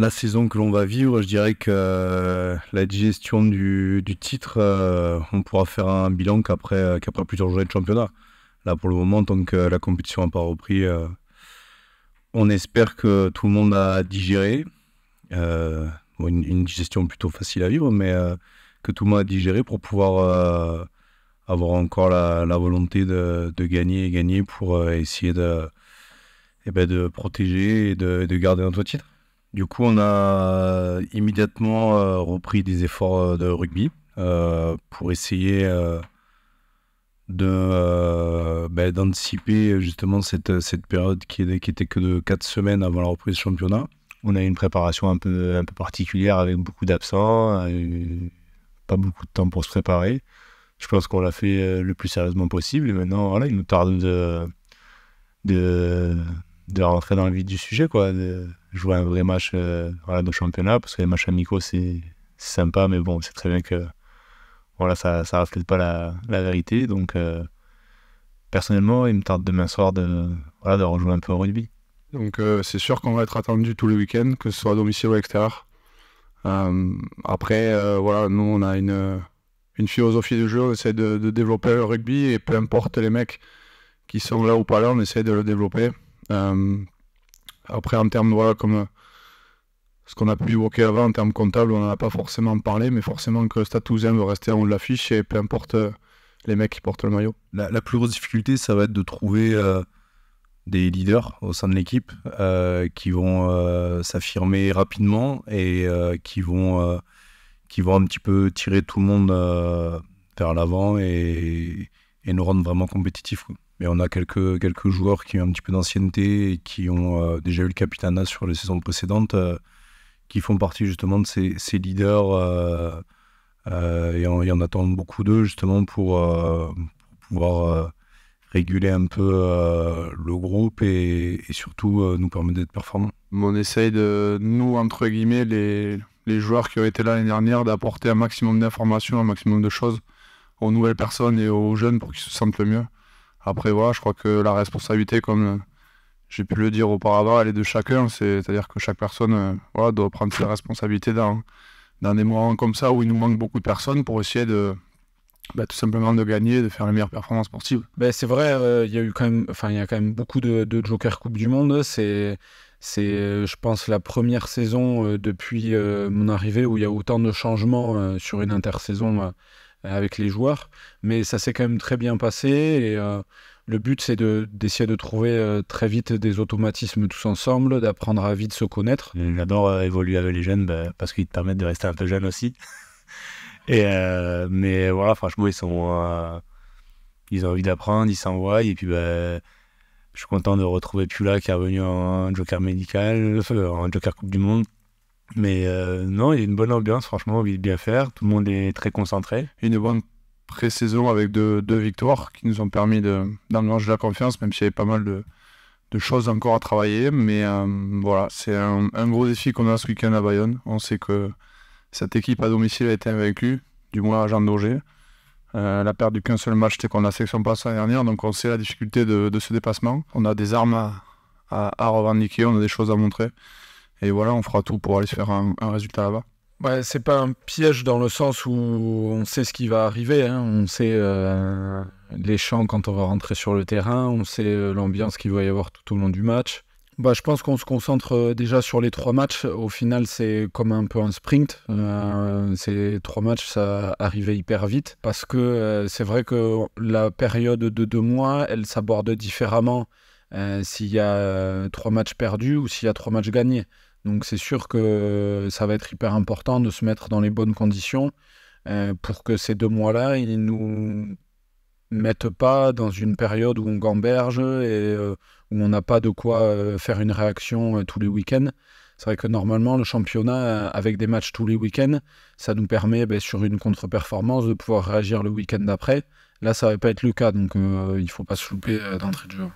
la saison que l'on va vivre, je dirais que euh, la digestion du, titre, euh, on pourra faire un bilan euh, qu'après plusieurs journées de championnat. Là, pour le moment, tant que la compétition n'a pas repris, on espère que tout le monde a digéré. Une, digestion plutôt facile à vivre, mais que tout le monde a digéré pour pouvoir avoir encore la, volonté de, gagner et gagner pour essayer de, eh ben, protéger et de garder notre titre. Du coup, on a euh, immédiatement euh, repris des efforts euh, de rugby pour essayer de bah, d'anticiper justement cette, période qui, qui était que de 4 semaines avant la reprise du championnat. On a eu une préparation un peu, un peu particulière avec beaucoup d'absents, pas beaucoup de temps pour se préparer. Je pense qu'on l'a fait le plus sérieusement possible et maintenant, voilà, il nous tarde de, de de rentrer dans le vif du sujet, quoi, de jouer un vrai match euh, voilà, de championnat, parce que les matchs amicaux, c'est sympa, mais bon, c'est très bien que voilà, ça ne reflète pas la, la vérité. Donc, euh, personnellement, il me tarde demain soir de, voilà, de rejouer un peu au rugby. Donc, euh, c'est sûr qu'on va être attendu tout le week-end, que ce soit à domicile ou à après, voilà, nous, on a une, une philosophie de jeu, on essaie de développer le rugby, et peu importe les mecs qui sont là ou pas là, on essaie de le développer. Euh, après, en termes, de comme euh, ce qu'on a pu évoquer avant en termes comptables, on n'en a pas forcément parlé, mais forcément que Statouzin veut rester en haut de l'affiche et peu importe euh, les mecs qui portent le maillot. La, plus grosse difficulté, ça va être de trouver des leaders au sein de l'équipe qui vont s'affirmer rapidement et qui, vont, qui vont un petit peu tirer tout le monde vers l'avant et, nous rendre vraiment compétitifs mais on a quelques, quelques joueurs qui ont un petit peu d'ancienneté et qui ont euh, déjà eu le Capitana sur les saisons précédentes, euh, qui font partie justement de ces, leaders. Euh, et on, en attend beaucoup d'eux justement pour, pouvoir réguler un peu le groupe et, surtout nous permettre d'être performants. On essaye de, nous, entre guillemets, les, les joueurs qui ont été là l'année dernière, d'apporter un maximum d'informations, un maximum de choses aux nouvelles personnes et aux jeunes pour qu'ils se sentent le mieux. Après, voilà, je crois que la responsabilité, comme euh, j'ai pu le dire auparavant, elle est de chacun. C'est-à-dire que chaque personne euh, voilà, doit prendre ses responsabilités dans, dans des moments comme ça où il nous manque beaucoup de personnes pour essayer de, bah, tout simplement de gagner, de faire les meilleures performances possibles. Bah, c'est vrai, euh, il y a eu quand même, enfin il y a quand même beaucoup de, Joker Coupe du Monde. C'est c'est, je pense, la première saison depuis mon arrivée où il y a autant de changements sur une intersaison avec les joueurs. Mais ça s'est quand même très bien passé. Et euh, le but, c'est d'essayer de, trouver euh, très vite des automatismes tous ensemble, d'apprendre à vite se connaître. J'adore euh, évoluer avec les jeunes bah, parce qu'ils te permettent de rester un peu jeune aussi. et, mais voilà, franchement, ils sont. ils ont envie d'apprendre, ils s'envoient. Et puis, bah, je suis content de retrouver Pula qui est revenu en Joker médical, en Joker Coupe du Monde. Mais euh, non, il y a une bonne ambiance, franchement, on vit bien faire. Tout le monde est très concentré. Une bonne pré-saison avec deux, victoires qui nous ont permis d'engager la confiance, même s'il y avait pas mal de, choses encore à travailler. Mais euh, voilà, c'est un, gros défi qu'on a ce week-end à Bayonne. On sait que cette équipe à domicile a été invaincue, du moins à Jean Daugé. Euh, la perte du qu'un seul match, c'était qu'on a section passée l'année dernière, donc on sait la difficulté de, ce dépassement. On a des armes à revendiquer, on a des choses à montrer. Et voilà, on fera tout pour aller se faire un, résultat là-bas. Ouais, c'est pas un piège dans le sens où on sait ce qui va arriver. Hein. On sait euh, les champs quand on va rentrer sur le terrain. On sait euh, l'ambiance qu'il va y avoir tout au long du match. Bah, je pense qu'on se concentre euh, déjà sur les trois matchs. Au final, c'est comme un peu un sprint. ces trois matchs, ça arrivait hyper vite parce que c'est vrai que la période de deux mois, elle s'aborde différemment s'il y a trois matchs perdus ou s'il y a trois matchs gagnés. Donc c'est sûr que ça va être hyper important de se mettre dans les bonnes conditions euh, pour que ces deux mois-là, ils nous mettent pas dans une période où on gamberge et euh, où on n'a pas de quoi euh, faire une réaction tous les week-ends. C'est vrai que normalement, le championnat, avec des matchs tous les week-ends, ça nous permet, ben, sur une contre-performance, de pouvoir réagir le week-end d'après. Là, ça va pas être le cas, donc il ne faut pas se louper d'entrée de jeu.